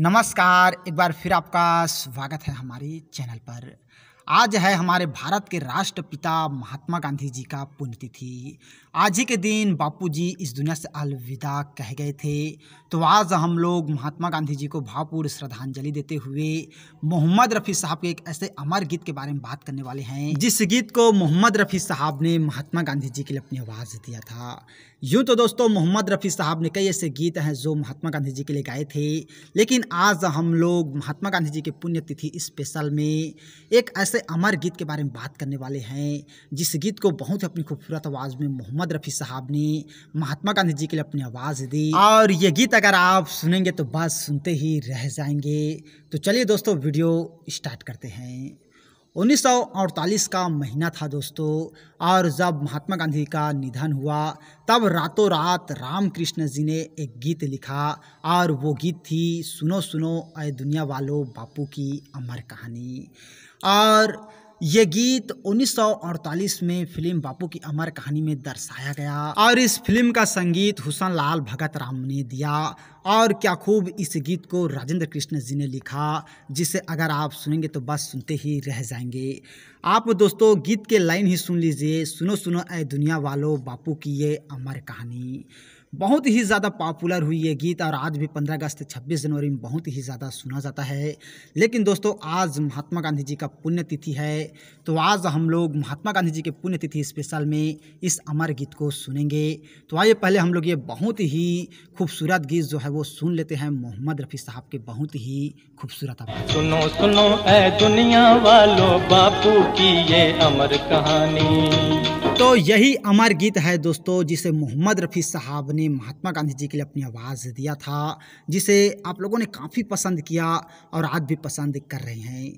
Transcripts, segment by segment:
नमस्कार एक बार फिर आपका स्वागत है हमारे चैनल पर आज है हमारे भारत के राष्ट्रपिता महात्मा गांधी जी का पुण्यतिथि आज ही के दिन बापू जी इस दुनिया से अलविदा कह गए थे तो आज हम लोग महात्मा गांधी जी को भावपूर्ण श्रद्धांजलि देते हुए मोहम्मद रफ़ी साहब के एक ऐसे अमर गीत के बारे में बात करने वाले हैं जिस गीत को मोहम्मद रफ़ी साहब ने महात्मा गांधी जी के लिए अपनी आवाज़ दिया था यूँ तो दोस्तों मोहम्मद रफ़ी साहब ने कई ऐसे गीत हैं जो महात्मा गांधी जी के लिए गाए थे लेकिन आज हम लोग महात्मा गांधी जी के पुण्यतिथि स्पेशल में एक ऐसे सबसे अमर गीत के बारे में बात करने वाले हैं जिस गीत को बहुत ही अपनी खूबसूरत आवाज़ में मोहम्मद रफ़ी साहब ने महात्मा गांधी जी के लिए अपनी आवाज़ दी और ये गीत अगर आप सुनेंगे तो बस सुनते ही रह जाएंगे तो चलिए दोस्तों वीडियो स्टार्ट करते हैं 1948 का महीना था दोस्तों और जब महात्मा गांधी का निधन हुआ तब रातों रात रामकृष्ण जी ने एक गीत लिखा और वो गीत थी सुनो सुनो अय दुनिया वालों बापू की अमर कहानी और ये गीत 1948 में फिल्म बापू की अमर कहानी में दर्शाया गया और इस फिल्म का संगीत हुसन लाल भगत राम ने दिया और क्या खूब इस गीत को राजेंद्र कृष्ण जी ने लिखा जिसे अगर आप सुनेंगे तो बस सुनते ही रह जाएंगे आप दोस्तों गीत के लाइन ही सुन लीजिए सुनो सुनो ए दुनिया वालों बापू की ये अमर कहानी बहुत ही ज़्यादा पॉपुलर हुई ये गीत और आज भी 15 अगस्त 26 जनवरी में बहुत ही ज़्यादा सुना जाता है लेकिन दोस्तों आज महात्मा गांधी जी का पुण्यतिथि है तो आज हम लोग महात्मा गांधी जी के पुण्यतिथि स्पेशल में इस अमर गीत को सुनेंगे तो आइए पहले हम लोग ये बहुत ही खूबसूरत गीत जो है वो सुन लेते हैं मोहम्मद रफ़ी साहब के बहुत ही खूबसूरत सुनो सुनो ए दुनिया वालों बापू की ये अमर कहानी तो यही अमर गीत है दोस्तों जिसे मोहम्मद रफ़ी साहब ने महात्मा गांधी जी के लिए अपनी आवाज़ दिया था जिसे आप लोगों ने काफ़ी पसंद किया और आज भी पसंद कर रहे हैं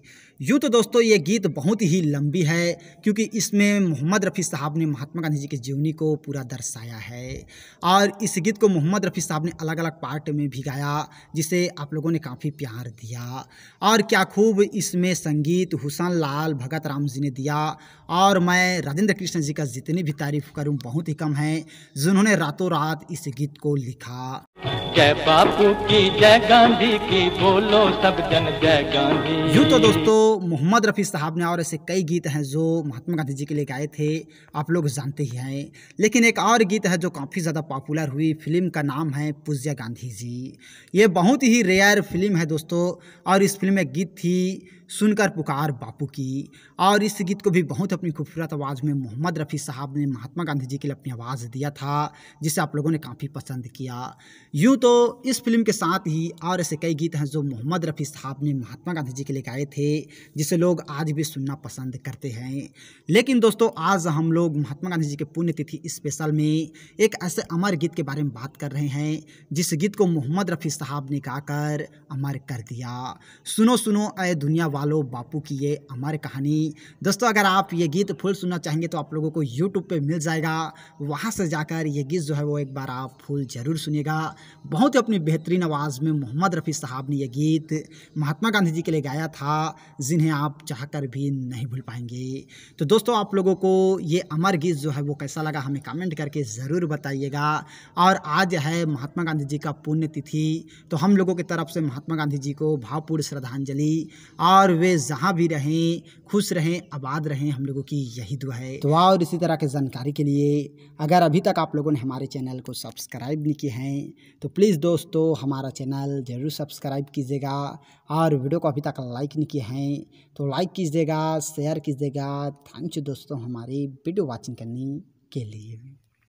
यूँ तो दोस्तों ये गीत बहुत ही लंबी है क्योंकि इसमें मोहम्मद रफ़ी साहब ने महात्मा गांधी जी की जीवनी को पूरा दर्शाया है और इस गीत को मोहम्मद रफ़ी साहब ने अलग अलग पार्ट में भी गाया जिसे आप लोगों ने काफ़ी प्यार दिया और क्या खूब इसमें संगीत हुसन लाल भगत राम जी ने दिया और मैं राजेंद्र कृष्ण जी का जितनी भी तारीफ करूं बहुत ही कम है जिन्होंने रातों रात इस गीत को लिखा जय बापू की जय गांधी की बोलो सब जन जय गांधी यूँ तो दोस्तों मोहम्मद रफ़ी साहब ने और ऐसे कई गीत हैं जो महात्मा गांधी जी के लिए गाए थे आप लोग जानते ही हैं लेकिन एक और गीत है जो काफ़ी ज़्यादा पॉपुलर हुई फिल्म का नाम है पूज्या गांधी जी ये बहुत ही रेयर फिल्म है दोस्तों और इस फिल्म में गीत थी सुनकर पुकार बापू की और इस गीत को भी बहुत अपनी खूबसूरत आवाज़ में मोहम्मद रफ़ी साहब ने महात्मा गांधी जी के लिए अपनी आवाज़ दिया था जिसे आप लोगों ने काफ़ी पसंद किया यूँ तो इस फिल्म के साथ ही और ऐसे कई गीत हैं जो मोहम्मद रफ़ी साहब ने महात्मा गांधी जी के लिए गाए थे जिसे लोग आज भी सुनना पसंद करते हैं लेकिन दोस्तों आज हम लोग महात्मा गांधी जी के पुण्यतिथि स्पेशल में एक ऐसे अमर गीत के बारे में बात कर रहे हैं जिस गीत को मोहम्मद रफ़ी साहब ने गाकर अमर कर दिया सुनो सुनो अय दुनिया वालो बापू की ये अमर कहानी दोस्तों अगर आप ये गीत फुल सुनना चाहेंगे तो आप लोगों को यूट्यूब पे मिल जाएगा वहाँ से जाकर ये गीत जो है वो एक बार आप फुल ज़रूर सुनिएगा बहुत ही अपनी बेहतरीन आवाज़ में मोहम्मद रफ़ी साहब ने यह गीत महात्मा गांधी जी के लिए गाया था जिन्हें आप चाह कर भी नहीं भूल पाएंगे तो दोस्तों आप लोगों को ये अमर गीत जो है वो कैसा लगा हमें कमेंट करके ज़रूर बताइएगा और आज है महात्मा गांधी जी का पुण्यतिथि तो हम लोगों की तरफ से महात्मा गांधी जी को भावपूर्ण श्रद्धांजलि और और वे जहाँ भी रहें खुश रहें आबाद रहें हम लोगों की यही दुआ है तो और इसी तरह के जानकारी के लिए अगर अभी तक आप लोगों ने हमारे चैनल को सब्सक्राइब नहीं किए हैं तो प्लीज़ दोस्तों हमारा चैनल ज़रूर सब्सक्राइब कीजिएगा और वीडियो को अभी तक लाइक नहीं किए हैं तो लाइक कीजिएगा शेयर कीजिएगा थैंक यू दोस्तों हमारी वीडियो वॉचिंग करने के लिए